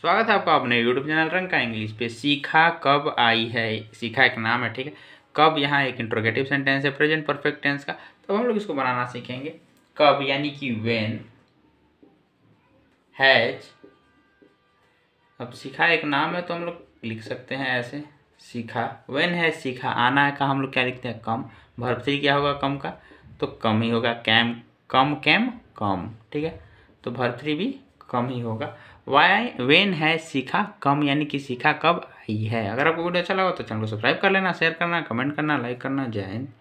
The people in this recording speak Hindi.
स्वागत है आपका अपने यूट्यूब चैनल रंग का इंग्लिश पे सीखा कब आई है सीखा एक नाम है ठीक है कब यहाँ एक इंट्रोगेटिव सेंटेंस है प्रेजेंट परफेक्ट टेंस का तो हम लोग इसको बनाना सीखेंगे कब यानी कि वेन हैज अब सीखा एक नाम है तो हम लोग लिख सकते हैं ऐसे सीखा वेन है सीखा आना है का हम लोग क्या लिखते हैं कम भर्ब क्या होगा कम का तो कम ही होगा कैम कम कैम कम ठीक है तो भर्ब थ्री भी कम ही होगा वाई वेन है सीखा कम यानी कि सीखा कब आई है अगर आपको वीडियो अच्छा लगा तो चैनल को सब्सक्राइब कर लेना शेयर करना कमेंट करना लाइक करना जय हिंद